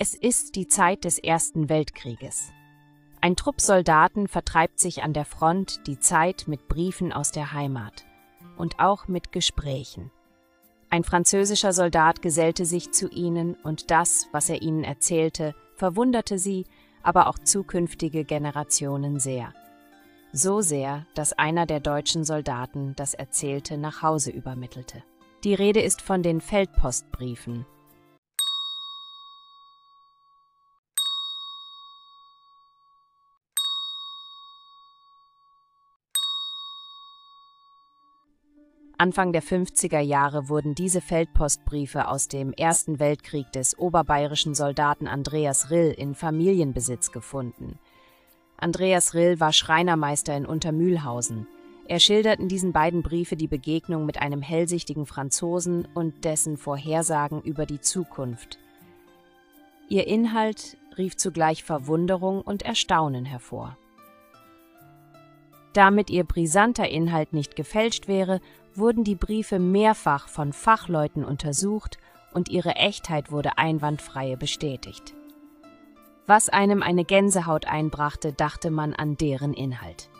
Es ist die Zeit des Ersten Weltkrieges. Ein Trupp Soldaten vertreibt sich an der Front die Zeit mit Briefen aus der Heimat und auch mit Gesprächen. Ein französischer Soldat gesellte sich zu ihnen und das, was er ihnen erzählte, verwunderte sie, aber auch zukünftige Generationen sehr. So sehr, dass einer der deutschen Soldaten das Erzählte nach Hause übermittelte. Die Rede ist von den Feldpostbriefen, Anfang der 50er Jahre wurden diese Feldpostbriefe aus dem Ersten Weltkrieg des oberbayerischen Soldaten Andreas Rill in Familienbesitz gefunden. Andreas Rill war Schreinermeister in Untermühlhausen. Er schildert in diesen beiden Briefe die Begegnung mit einem hellsichtigen Franzosen und dessen Vorhersagen über die Zukunft. Ihr Inhalt rief zugleich Verwunderung und Erstaunen hervor. Damit ihr brisanter Inhalt nicht gefälscht wäre, wurden die Briefe mehrfach von Fachleuten untersucht und ihre Echtheit wurde einwandfrei bestätigt. Was einem eine Gänsehaut einbrachte, dachte man an deren Inhalt.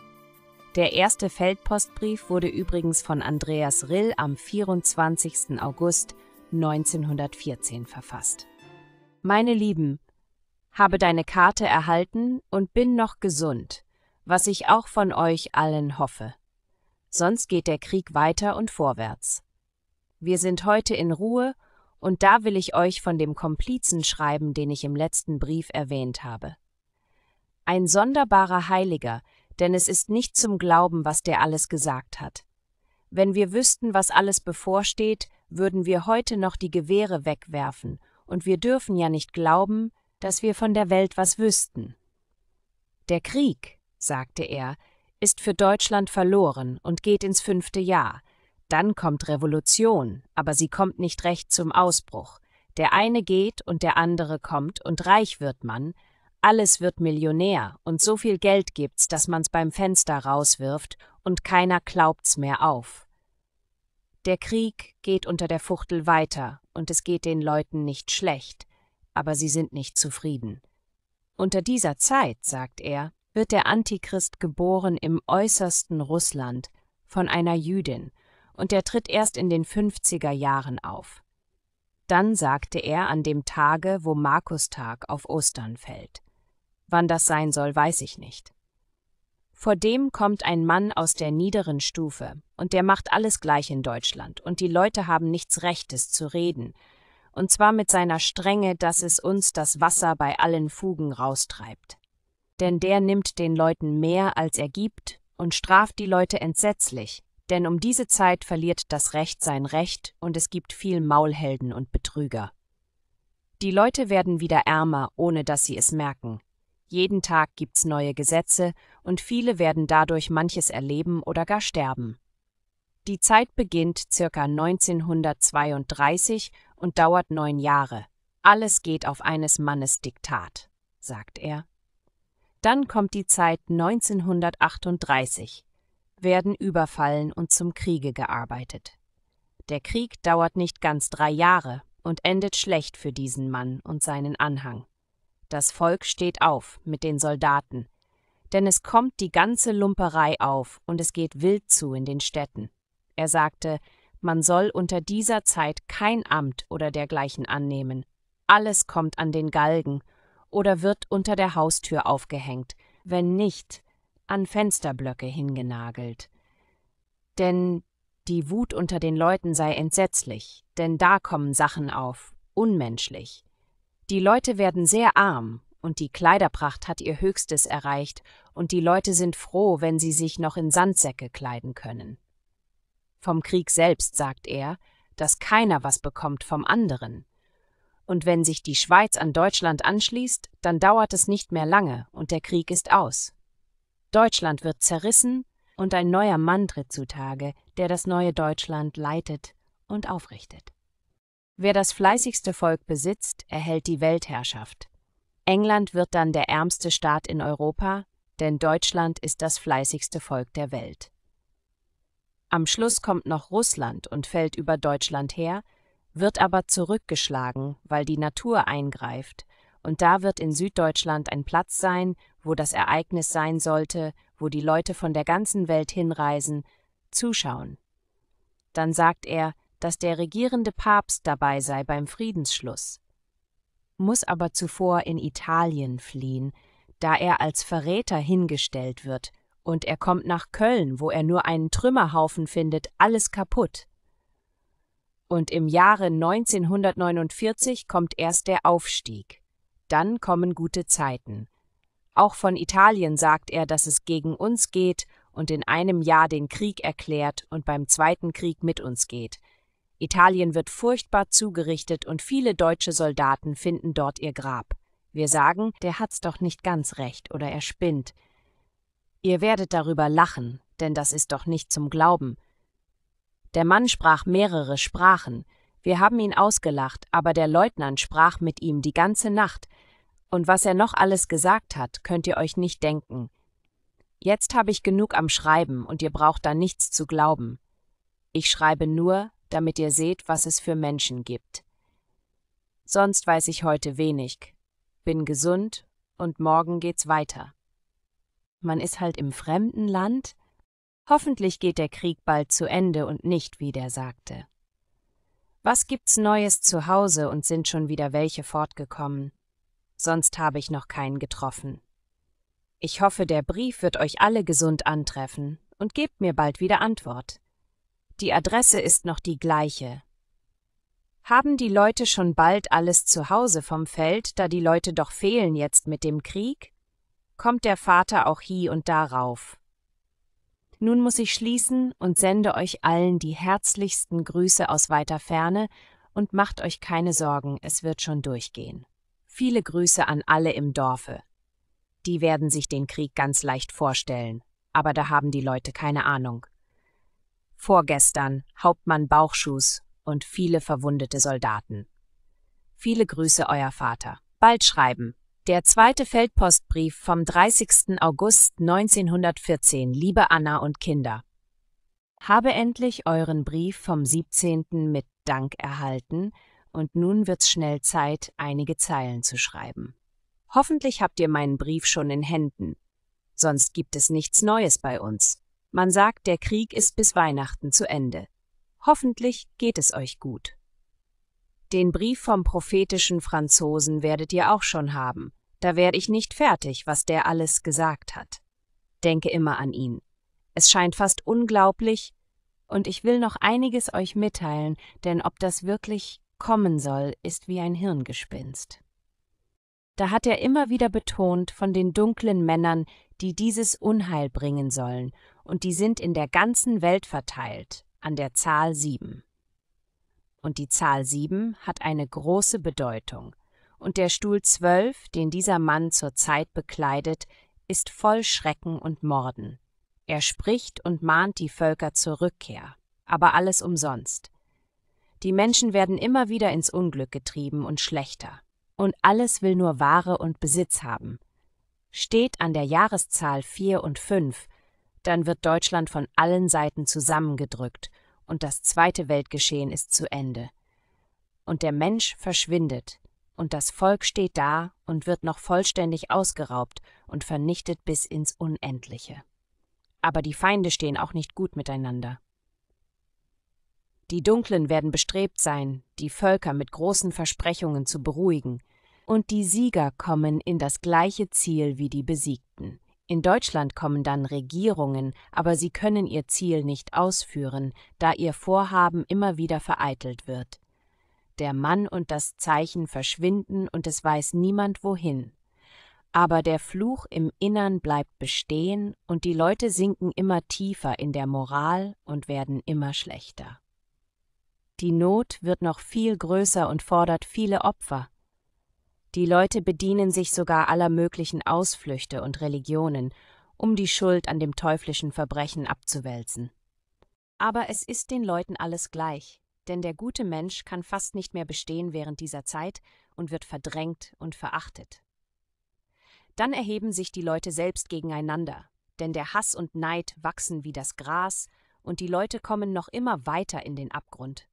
Der erste Feldpostbrief wurde übrigens von Andreas Rill am 24. August 1914 verfasst. Meine Lieben, habe deine Karte erhalten und bin noch gesund was ich auch von euch allen hoffe. Sonst geht der Krieg weiter und vorwärts. Wir sind heute in Ruhe, und da will ich euch von dem Komplizen schreiben, den ich im letzten Brief erwähnt habe. Ein sonderbarer Heiliger, denn es ist nicht zum Glauben, was der alles gesagt hat. Wenn wir wüssten, was alles bevorsteht, würden wir heute noch die Gewehre wegwerfen, und wir dürfen ja nicht glauben, dass wir von der Welt was wüssten. Der Krieg, sagte er, ist für Deutschland verloren und geht ins fünfte Jahr. Dann kommt Revolution, aber sie kommt nicht recht zum Ausbruch. Der eine geht und der andere kommt und reich wird man, alles wird Millionär und so viel Geld gibt's, dass man's beim Fenster rauswirft und keiner glaubt's mehr auf. Der Krieg geht unter der Fuchtel weiter und es geht den Leuten nicht schlecht, aber sie sind nicht zufrieden. Unter dieser Zeit, sagt er, wird der Antichrist geboren im äußersten Russland von einer Jüdin und er tritt erst in den 50er Jahren auf. Dann sagte er an dem Tage, wo Markustag auf Ostern fällt. Wann das sein soll, weiß ich nicht. Vor dem kommt ein Mann aus der niederen Stufe, und der macht alles gleich in Deutschland, und die Leute haben nichts Rechtes zu reden, und zwar mit seiner Strenge, dass es uns das Wasser bei allen Fugen raustreibt denn der nimmt den Leuten mehr, als er gibt, und straft die Leute entsetzlich, denn um diese Zeit verliert das Recht sein Recht, und es gibt viel Maulhelden und Betrüger. Die Leute werden wieder ärmer, ohne dass sie es merken. Jeden Tag gibt's neue Gesetze, und viele werden dadurch manches erleben oder gar sterben. Die Zeit beginnt circa 1932 und dauert neun Jahre. Alles geht auf eines Mannes Diktat, sagt er. Dann kommt die Zeit 1938, werden überfallen und zum Kriege gearbeitet. Der Krieg dauert nicht ganz drei Jahre und endet schlecht für diesen Mann und seinen Anhang. Das Volk steht auf mit den Soldaten, denn es kommt die ganze Lumperei auf und es geht wild zu in den Städten. Er sagte, man soll unter dieser Zeit kein Amt oder dergleichen annehmen. Alles kommt an den Galgen oder wird unter der Haustür aufgehängt, wenn nicht, an Fensterblöcke hingenagelt. Denn die Wut unter den Leuten sei entsetzlich, denn da kommen Sachen auf, unmenschlich. Die Leute werden sehr arm, und die Kleiderpracht hat ihr Höchstes erreicht, und die Leute sind froh, wenn sie sich noch in Sandsäcke kleiden können. Vom Krieg selbst sagt er, dass keiner was bekommt vom anderen und wenn sich die Schweiz an Deutschland anschließt, dann dauert es nicht mehr lange und der Krieg ist aus. Deutschland wird zerrissen und ein neuer Mann tritt zutage, der das neue Deutschland leitet und aufrichtet. Wer das fleißigste Volk besitzt, erhält die Weltherrschaft. England wird dann der ärmste Staat in Europa, denn Deutschland ist das fleißigste Volk der Welt. Am Schluss kommt noch Russland und fällt über Deutschland her, wird aber zurückgeschlagen, weil die Natur eingreift, und da wird in Süddeutschland ein Platz sein, wo das Ereignis sein sollte, wo die Leute von der ganzen Welt hinreisen, zuschauen. Dann sagt er, dass der regierende Papst dabei sei beim Friedensschluss, muss aber zuvor in Italien fliehen, da er als Verräter hingestellt wird, und er kommt nach Köln, wo er nur einen Trümmerhaufen findet, alles kaputt und im Jahre 1949 kommt erst der Aufstieg. Dann kommen gute Zeiten. Auch von Italien sagt er, dass es gegen uns geht und in einem Jahr den Krieg erklärt und beim Zweiten Krieg mit uns geht. Italien wird furchtbar zugerichtet und viele deutsche Soldaten finden dort ihr Grab. Wir sagen, der hat's doch nicht ganz recht oder er spinnt. Ihr werdet darüber lachen, denn das ist doch nicht zum Glauben. Der Mann sprach mehrere Sprachen. Wir haben ihn ausgelacht, aber der Leutnant sprach mit ihm die ganze Nacht. Und was er noch alles gesagt hat, könnt ihr euch nicht denken. Jetzt habe ich genug am Schreiben und ihr braucht da nichts zu glauben. Ich schreibe nur, damit ihr seht, was es für Menschen gibt. Sonst weiß ich heute wenig. Bin gesund und morgen geht's weiter. Man ist halt im fremden Land, Hoffentlich geht der Krieg bald zu Ende und nicht wie der sagte. Was gibt's Neues zu Hause und sind schon wieder welche fortgekommen? Sonst habe ich noch keinen getroffen. Ich hoffe, der Brief wird euch alle gesund antreffen und gebt mir bald wieder Antwort. Die Adresse ist noch die gleiche. Haben die Leute schon bald alles zu Hause vom Feld, da die Leute doch fehlen jetzt mit dem Krieg? Kommt der Vater auch hie und darauf? Nun muss ich schließen und sende euch allen die herzlichsten Grüße aus weiter Ferne und macht euch keine Sorgen, es wird schon durchgehen. Viele Grüße an alle im Dorfe. Die werden sich den Krieg ganz leicht vorstellen, aber da haben die Leute keine Ahnung. Vorgestern Hauptmann Bauchschuß und viele verwundete Soldaten. Viele Grüße euer Vater. Bald schreiben. Der zweite Feldpostbrief vom 30. August 1914, liebe Anna und Kinder. Habe endlich euren Brief vom 17. mit Dank erhalten, und nun wird's schnell Zeit, einige Zeilen zu schreiben. Hoffentlich habt ihr meinen Brief schon in Händen. Sonst gibt es nichts Neues bei uns. Man sagt, der Krieg ist bis Weihnachten zu Ende. Hoffentlich geht es euch gut. Den Brief vom prophetischen Franzosen werdet ihr auch schon haben. Da werde ich nicht fertig, was der alles gesagt hat. Denke immer an ihn. Es scheint fast unglaublich, und ich will noch einiges euch mitteilen, denn ob das wirklich kommen soll, ist wie ein Hirngespinst. Da hat er immer wieder betont von den dunklen Männern, die dieses Unheil bringen sollen, und die sind in der ganzen Welt verteilt, an der Zahl sieben. Und die Zahl sieben hat eine große Bedeutung, und der Stuhl zwölf, den dieser Mann zur Zeit bekleidet, ist voll Schrecken und Morden. Er spricht und mahnt die Völker zur Rückkehr, aber alles umsonst. Die Menschen werden immer wieder ins Unglück getrieben und schlechter. Und alles will nur Ware und Besitz haben. Steht an der Jahreszahl 4 und 5, dann wird Deutschland von allen Seiten zusammengedrückt und das Zweite Weltgeschehen ist zu Ende. Und der Mensch verschwindet, und das Volk steht da und wird noch vollständig ausgeraubt und vernichtet bis ins Unendliche. Aber die Feinde stehen auch nicht gut miteinander. Die Dunklen werden bestrebt sein, die Völker mit großen Versprechungen zu beruhigen, und die Sieger kommen in das gleiche Ziel wie die Besiegten. In Deutschland kommen dann Regierungen, aber sie können ihr Ziel nicht ausführen, da ihr Vorhaben immer wieder vereitelt wird der Mann und das Zeichen verschwinden und es weiß niemand wohin. Aber der Fluch im Innern bleibt bestehen und die Leute sinken immer tiefer in der Moral und werden immer schlechter. Die Not wird noch viel größer und fordert viele Opfer. Die Leute bedienen sich sogar aller möglichen Ausflüchte und Religionen, um die Schuld an dem teuflischen Verbrechen abzuwälzen. Aber es ist den Leuten alles gleich denn der gute Mensch kann fast nicht mehr bestehen während dieser Zeit und wird verdrängt und verachtet. Dann erheben sich die Leute selbst gegeneinander, denn der Hass und Neid wachsen wie das Gras, und die Leute kommen noch immer weiter in den Abgrund.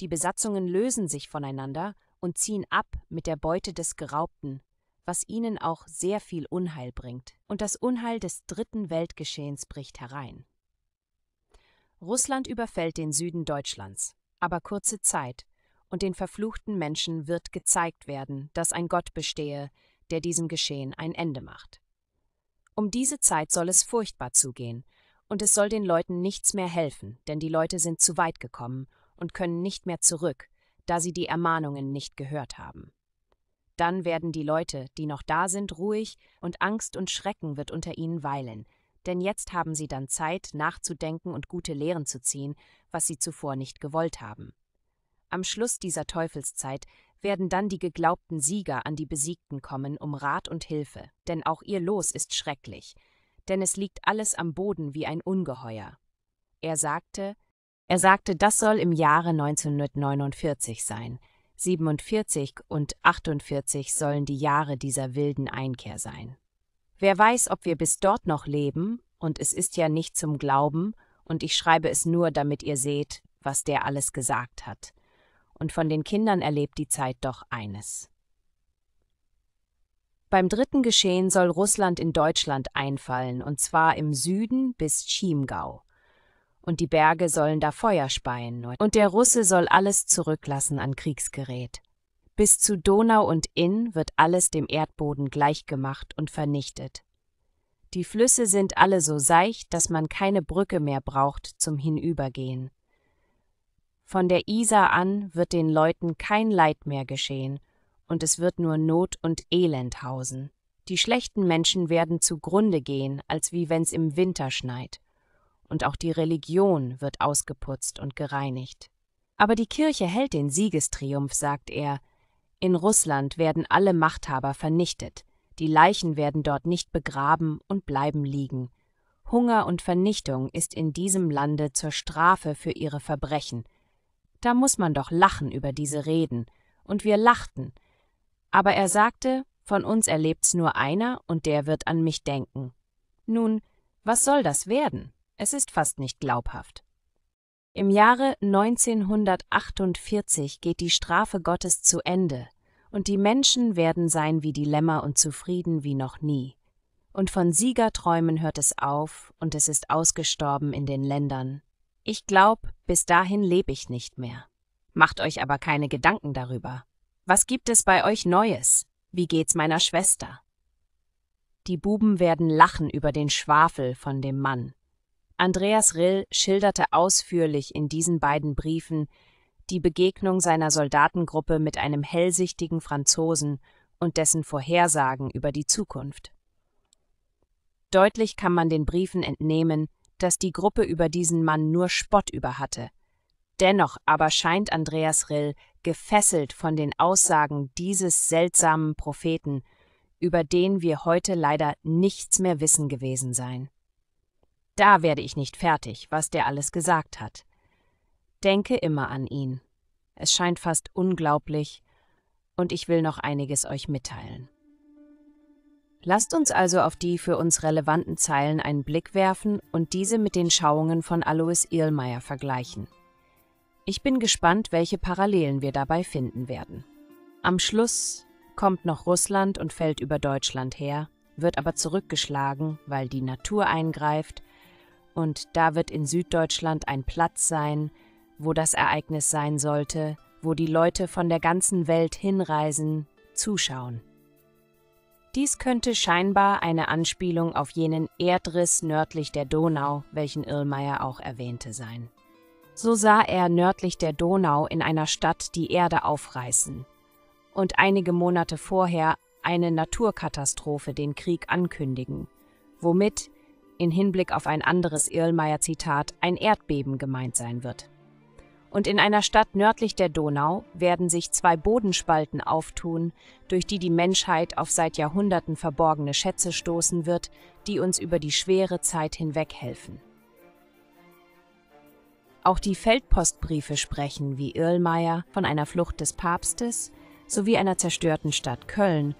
Die Besatzungen lösen sich voneinander und ziehen ab mit der Beute des Geraubten, was ihnen auch sehr viel Unheil bringt, und das Unheil des dritten Weltgeschehens bricht herein. Russland überfällt den Süden Deutschlands, aber kurze Zeit, und den verfluchten Menschen wird gezeigt werden, dass ein Gott bestehe, der diesem Geschehen ein Ende macht. Um diese Zeit soll es furchtbar zugehen, und es soll den Leuten nichts mehr helfen, denn die Leute sind zu weit gekommen und können nicht mehr zurück, da sie die Ermahnungen nicht gehört haben. Dann werden die Leute, die noch da sind, ruhig, und Angst und Schrecken wird unter ihnen weilen, denn jetzt haben sie dann Zeit, nachzudenken und gute Lehren zu ziehen, was sie zuvor nicht gewollt haben. Am Schluss dieser Teufelszeit werden dann die geglaubten Sieger an die Besiegten kommen um Rat und Hilfe, denn auch ihr Los ist schrecklich, denn es liegt alles am Boden wie ein Ungeheuer. Er sagte, er sagte, das soll im Jahre 1949 sein. 47 und 48 sollen die Jahre dieser wilden Einkehr sein. Wer weiß, ob wir bis dort noch leben, und es ist ja nicht zum Glauben, und ich schreibe es nur, damit ihr seht, was der alles gesagt hat. Und von den Kindern erlebt die Zeit doch eines. Beim dritten Geschehen soll Russland in Deutschland einfallen, und zwar im Süden bis Chiemgau. Und die Berge sollen da Feuer speien, und der Russe soll alles zurücklassen an Kriegsgerät. Bis zu Donau und Inn wird alles dem Erdboden gleichgemacht und vernichtet. Die Flüsse sind alle so seicht, dass man keine Brücke mehr braucht zum Hinübergehen. Von der Isar an wird den Leuten kein Leid mehr geschehen, und es wird nur Not und Elend hausen. Die schlechten Menschen werden zugrunde gehen, als wie wenn's im Winter schneit. Und auch die Religion wird ausgeputzt und gereinigt. Aber die Kirche hält den Siegestriumph, sagt er, in Russland werden alle Machthaber vernichtet, die Leichen werden dort nicht begraben und bleiben liegen. Hunger und Vernichtung ist in diesem Lande zur Strafe für ihre Verbrechen. Da muss man doch lachen über diese Reden, und wir lachten. Aber er sagte, von uns erlebt's nur einer, und der wird an mich denken. Nun, was soll das werden? Es ist fast nicht glaubhaft. Im Jahre 1948 geht die Strafe Gottes zu Ende, und die Menschen werden sein wie die Lämmer und zufrieden wie noch nie. Und von Siegerträumen hört es auf, und es ist ausgestorben in den Ländern. Ich glaub, bis dahin lebe ich nicht mehr. Macht euch aber keine Gedanken darüber. Was gibt es bei euch Neues? Wie geht's meiner Schwester? Die Buben werden lachen über den Schwafel von dem Mann. Andreas Rill schilderte ausführlich in diesen beiden Briefen die Begegnung seiner Soldatengruppe mit einem hellsichtigen Franzosen und dessen Vorhersagen über die Zukunft. Deutlich kann man den Briefen entnehmen, dass die Gruppe über diesen Mann nur Spott über hatte. Dennoch aber scheint Andreas Rill gefesselt von den Aussagen dieses seltsamen Propheten, über den wir heute leider nichts mehr wissen gewesen sein. Da werde ich nicht fertig, was der alles gesagt hat. Denke immer an ihn. Es scheint fast unglaublich, und ich will noch einiges euch mitteilen. Lasst uns also auf die für uns relevanten Zeilen einen Blick werfen und diese mit den Schauungen von Alois Ehlmeier vergleichen. Ich bin gespannt, welche Parallelen wir dabei finden werden. Am Schluss kommt noch Russland und fällt über Deutschland her, wird aber zurückgeschlagen, weil die Natur eingreift und da wird in Süddeutschland ein Platz sein, wo das Ereignis sein sollte, wo die Leute von der ganzen Welt hinreisen, zuschauen. Dies könnte scheinbar eine Anspielung auf jenen Erdriss nördlich der Donau, welchen Irlmeier auch erwähnte, sein. So sah er nördlich der Donau in einer Stadt die Erde aufreißen und einige Monate vorher eine Naturkatastrophe den Krieg ankündigen, womit in Hinblick auf ein anderes Irlmeier-Zitat ein Erdbeben gemeint sein wird. Und in einer Stadt nördlich der Donau werden sich zwei Bodenspalten auftun, durch die die Menschheit auf seit Jahrhunderten verborgene Schätze stoßen wird, die uns über die schwere Zeit hinweg helfen. Auch die Feldpostbriefe sprechen, wie Irlmeier, von einer Flucht des Papstes sowie einer zerstörten Stadt Köln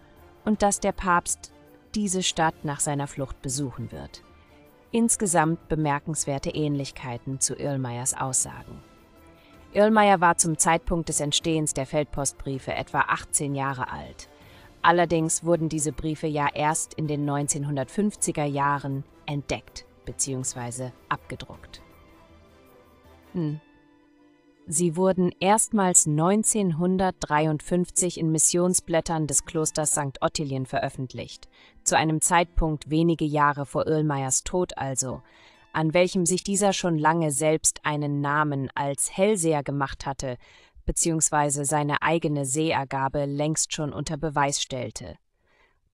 und dass der Papst diese Stadt nach seiner Flucht besuchen wird insgesamt bemerkenswerte Ähnlichkeiten zu Irlmeyers Aussagen. Irlmeyer war zum Zeitpunkt des Entstehens der Feldpostbriefe etwa 18 Jahre alt. Allerdings wurden diese Briefe ja erst in den 1950er Jahren entdeckt bzw. abgedruckt. Hm, Sie wurden erstmals 1953 in Missionsblättern des Klosters St. Ottilien veröffentlicht, zu einem Zeitpunkt wenige Jahre vor Irlmeyers Tod also, an welchem sich dieser schon lange selbst einen Namen als Hellseher gemacht hatte, beziehungsweise seine eigene Sehergabe längst schon unter Beweis stellte.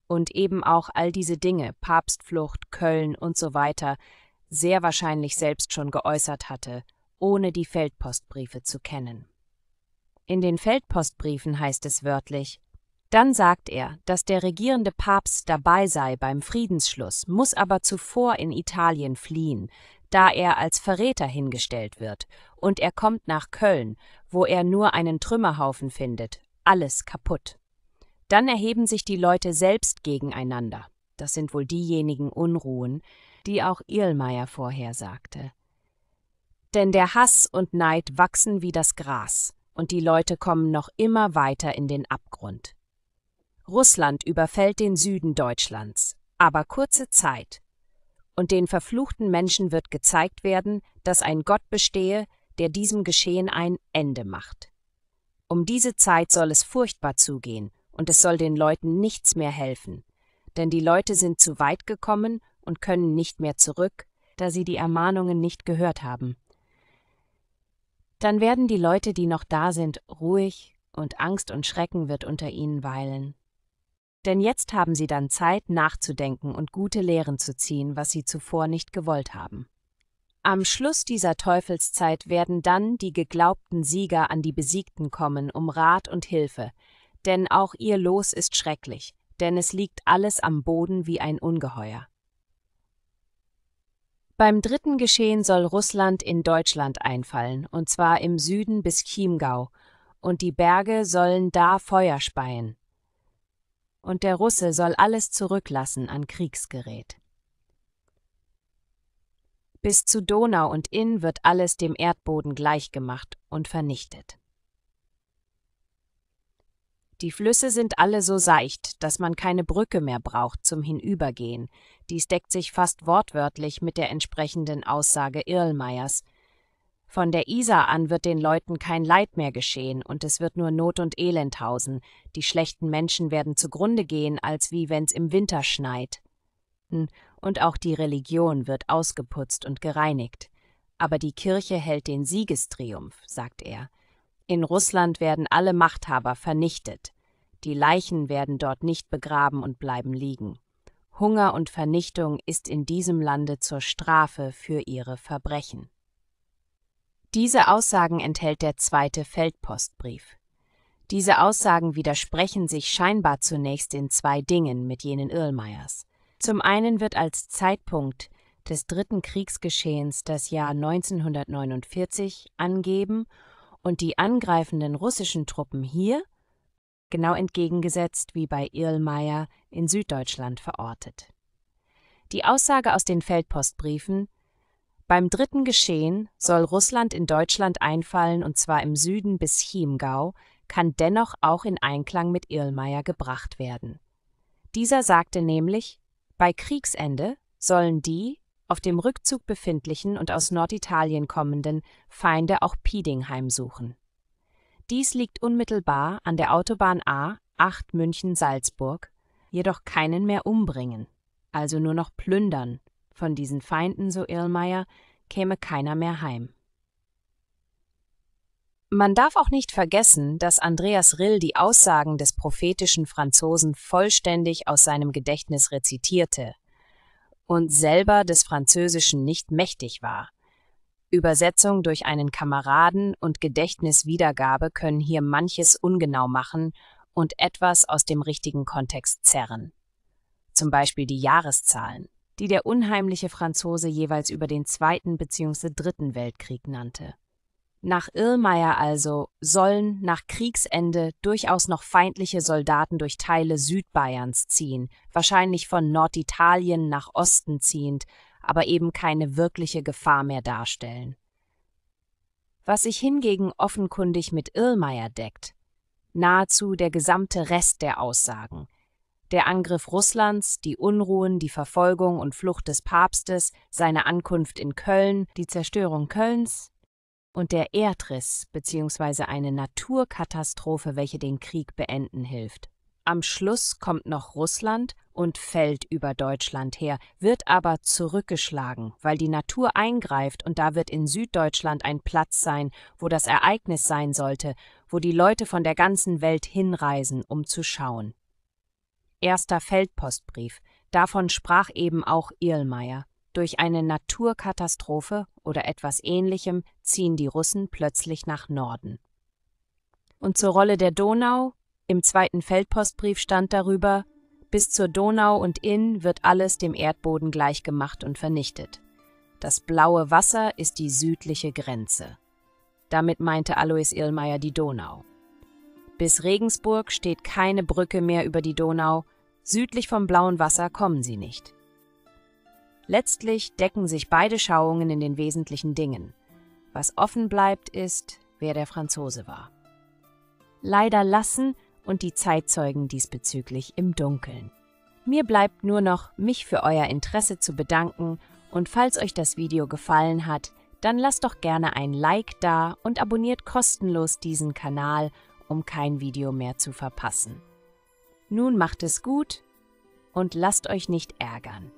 Und eben auch all diese Dinge, Papstflucht, Köln und so weiter, sehr wahrscheinlich selbst schon geäußert hatte – ohne die Feldpostbriefe zu kennen. In den Feldpostbriefen heißt es wörtlich, dann sagt er, dass der regierende Papst dabei sei beim Friedensschluss, muss aber zuvor in Italien fliehen, da er als Verräter hingestellt wird, und er kommt nach Köln, wo er nur einen Trümmerhaufen findet, alles kaputt. Dann erheben sich die Leute selbst gegeneinander. Das sind wohl diejenigen Unruhen, die auch Irlmeier vorhersagte. Denn der Hass und Neid wachsen wie das Gras, und die Leute kommen noch immer weiter in den Abgrund. Russland überfällt den Süden Deutschlands, aber kurze Zeit. Und den verfluchten Menschen wird gezeigt werden, dass ein Gott bestehe, der diesem Geschehen ein Ende macht. Um diese Zeit soll es furchtbar zugehen, und es soll den Leuten nichts mehr helfen, denn die Leute sind zu weit gekommen und können nicht mehr zurück, da sie die Ermahnungen nicht gehört haben. Dann werden die Leute, die noch da sind, ruhig, und Angst und Schrecken wird unter ihnen weilen. Denn jetzt haben sie dann Zeit, nachzudenken und gute Lehren zu ziehen, was sie zuvor nicht gewollt haben. Am Schluss dieser Teufelszeit werden dann die geglaubten Sieger an die Besiegten kommen um Rat und Hilfe, denn auch ihr Los ist schrecklich, denn es liegt alles am Boden wie ein Ungeheuer. Beim dritten Geschehen soll Russland in Deutschland einfallen, und zwar im Süden bis Chiemgau, und die Berge sollen da Feuer speien. Und der Russe soll alles zurücklassen an Kriegsgerät. Bis zu Donau und Inn wird alles dem Erdboden gleichgemacht und vernichtet. Die Flüsse sind alle so seicht, dass man keine Brücke mehr braucht zum Hinübergehen, dies deckt sich fast wortwörtlich mit der entsprechenden Aussage Irlmeyers. Von der Isar an wird den Leuten kein Leid mehr geschehen und es wird nur Not und Elend hausen. Die schlechten Menschen werden zugrunde gehen, als wie wenn's im Winter schneit. Hm, und auch die Religion wird ausgeputzt und gereinigt. Aber die Kirche hält den Siegestriumph, sagt er. In Russland werden alle Machthaber vernichtet. Die Leichen werden dort nicht begraben und bleiben liegen. Hunger und Vernichtung ist in diesem Lande zur Strafe für ihre Verbrechen. Diese Aussagen enthält der zweite Feldpostbrief. Diese Aussagen widersprechen sich scheinbar zunächst in zwei Dingen mit jenen Irlmeyers. Zum einen wird als Zeitpunkt des dritten Kriegsgeschehens das Jahr 1949 angeben und die angreifenden russischen Truppen hier genau entgegengesetzt wie bei Irlmeier in Süddeutschland verortet. Die Aussage aus den Feldpostbriefen Beim dritten Geschehen soll Russland in Deutschland einfallen und zwar im Süden bis Chiemgau, kann dennoch auch in Einklang mit Irlmeier gebracht werden. Dieser sagte nämlich, bei Kriegsende sollen die, auf dem Rückzug befindlichen und aus Norditalien kommenden Feinde auch Pieding heimsuchen. Dies liegt unmittelbar an der Autobahn A 8 München-Salzburg, jedoch keinen mehr umbringen, also nur noch plündern. Von diesen Feinden, so Irlmeier, käme keiner mehr heim. Man darf auch nicht vergessen, dass Andreas Rill die Aussagen des prophetischen Franzosen vollständig aus seinem Gedächtnis rezitierte und selber des Französischen nicht mächtig war. Übersetzung durch einen Kameraden und Gedächtniswiedergabe können hier manches ungenau machen und etwas aus dem richtigen Kontext zerren. Zum Beispiel die Jahreszahlen, die der unheimliche Franzose jeweils über den Zweiten bzw. Dritten Weltkrieg nannte. Nach Irrmeier also sollen nach Kriegsende durchaus noch feindliche Soldaten durch Teile Südbayerns ziehen, wahrscheinlich von Norditalien nach Osten ziehend, aber eben keine wirkliche Gefahr mehr darstellen. Was sich hingegen offenkundig mit Irlmeier deckt, nahezu der gesamte Rest der Aussagen. Der Angriff Russlands, die Unruhen, die Verfolgung und Flucht des Papstes, seine Ankunft in Köln, die Zerstörung Kölns und der Erdriss bzw. eine Naturkatastrophe, welche den Krieg beenden hilft. Am Schluss kommt noch Russland und fällt über Deutschland her, wird aber zurückgeschlagen, weil die Natur eingreift und da wird in Süddeutschland ein Platz sein, wo das Ereignis sein sollte, wo die Leute von der ganzen Welt hinreisen, um zu schauen. Erster Feldpostbrief, davon sprach eben auch Irlmeier. Durch eine Naturkatastrophe oder etwas ähnlichem ziehen die Russen plötzlich nach Norden. Und zur Rolle der Donau, im zweiten Feldpostbrief stand darüber, bis zur Donau und Inn wird alles dem Erdboden gleichgemacht und vernichtet. Das blaue Wasser ist die südliche Grenze. Damit meinte Alois Illmeier die Donau. Bis Regensburg steht keine Brücke mehr über die Donau, südlich vom blauen Wasser kommen sie nicht. Letztlich decken sich beide Schauungen in den wesentlichen Dingen. Was offen bleibt, ist, wer der Franzose war. Leider lassen und die Zeitzeugen diesbezüglich im Dunkeln. Mir bleibt nur noch, mich für euer Interesse zu bedanken und falls euch das Video gefallen hat, dann lasst doch gerne ein Like da und abonniert kostenlos diesen Kanal, um kein Video mehr zu verpassen. Nun macht es gut und lasst euch nicht ärgern.